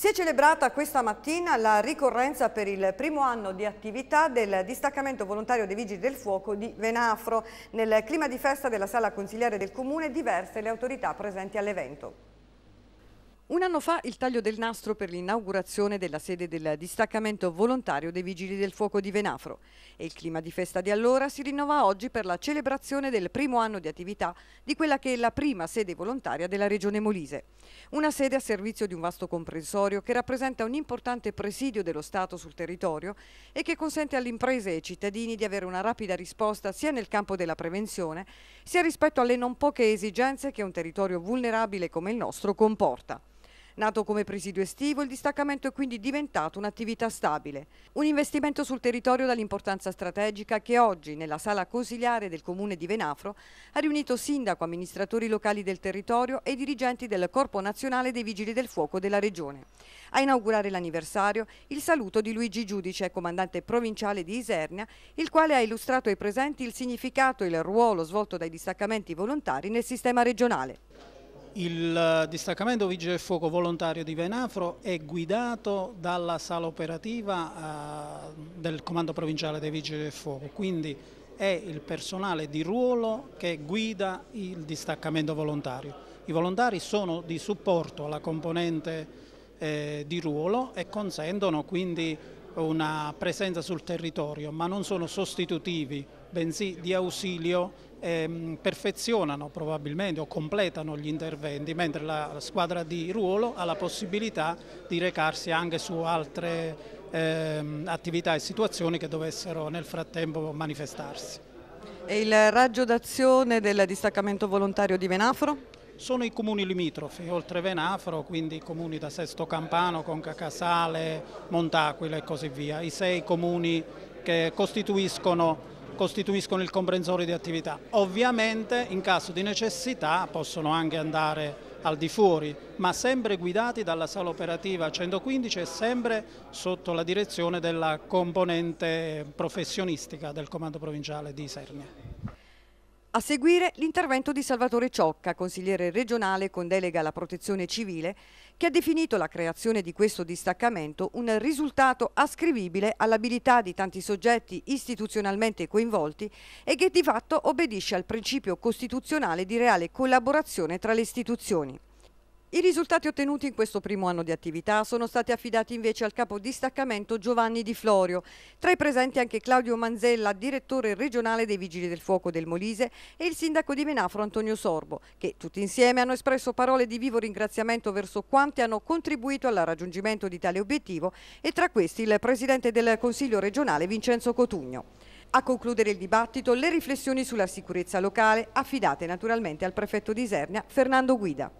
Si è celebrata questa mattina la ricorrenza per il primo anno di attività del distaccamento volontario dei Vigili del Fuoco di Venafro. Nel clima di festa della sala consigliare del Comune diverse le autorità presenti all'evento. Un anno fa il taglio del nastro per l'inaugurazione della sede del distaccamento volontario dei Vigili del Fuoco di Venafro e il clima di festa di allora si rinnova oggi per la celebrazione del primo anno di attività di quella che è la prima sede volontaria della Regione Molise. Una sede a servizio di un vasto comprensorio che rappresenta un importante presidio dello Stato sul territorio e che consente alle imprese e ai cittadini di avere una rapida risposta sia nel campo della prevenzione sia rispetto alle non poche esigenze che un territorio vulnerabile come il nostro comporta. Nato come presidio estivo, il distaccamento è quindi diventato un'attività stabile. Un investimento sul territorio dall'importanza strategica che oggi, nella sala consiliare del comune di Venafro, ha riunito sindaco, amministratori locali del territorio e dirigenti del Corpo Nazionale dei Vigili del Fuoco della Regione. A inaugurare l'anniversario, il saluto di Luigi Giudice, comandante provinciale di Isernia, il quale ha illustrato ai presenti il significato e il ruolo svolto dai distaccamenti volontari nel sistema regionale. Il eh, distaccamento Vigile del Fuoco volontario di Venafro è guidato dalla sala operativa eh, del Comando Provinciale dei Vigili del Fuoco, quindi è il personale di ruolo che guida il distaccamento volontario. I volontari sono di supporto alla componente eh, di ruolo e consentono quindi una presenza sul territorio, ma non sono sostitutivi, bensì di ausilio ehm, perfezionano probabilmente o completano gli interventi, mentre la squadra di ruolo ha la possibilità di recarsi anche su altre ehm, attività e situazioni che dovessero nel frattempo manifestarsi. E il raggio d'azione del distaccamento volontario di Venafro? sono i comuni limitrofi, oltre Venafro, quindi i comuni da Sesto Campano, Conca Casale, Montaquila e così via, i sei comuni che costituiscono costituiscono il comprensorio di attività. Ovviamente in caso di necessità possono anche andare al di fuori, ma sempre guidati dalla sala operativa 115 e sempre sotto la direzione della componente professionistica del comando provinciale di Isernia. A seguire l'intervento di Salvatore Ciocca, consigliere regionale con delega alla protezione civile, che ha definito la creazione di questo distaccamento un risultato ascrivibile all'abilità di tanti soggetti istituzionalmente coinvolti e che di fatto obbedisce al principio costituzionale di reale collaborazione tra le istituzioni. I risultati ottenuti in questo primo anno di attività sono stati affidati invece al capo distaccamento Giovanni Di Florio. Tra i presenti anche Claudio Manzella, direttore regionale dei Vigili del Fuoco del Molise e il sindaco di Menafro Antonio Sorbo, che tutti insieme hanno espresso parole di vivo ringraziamento verso quanti hanno contribuito al raggiungimento di tale obiettivo e tra questi il presidente del Consiglio regionale Vincenzo Cotugno. A concludere il dibattito le riflessioni sulla sicurezza locale affidate naturalmente al prefetto di Isernia Fernando Guida.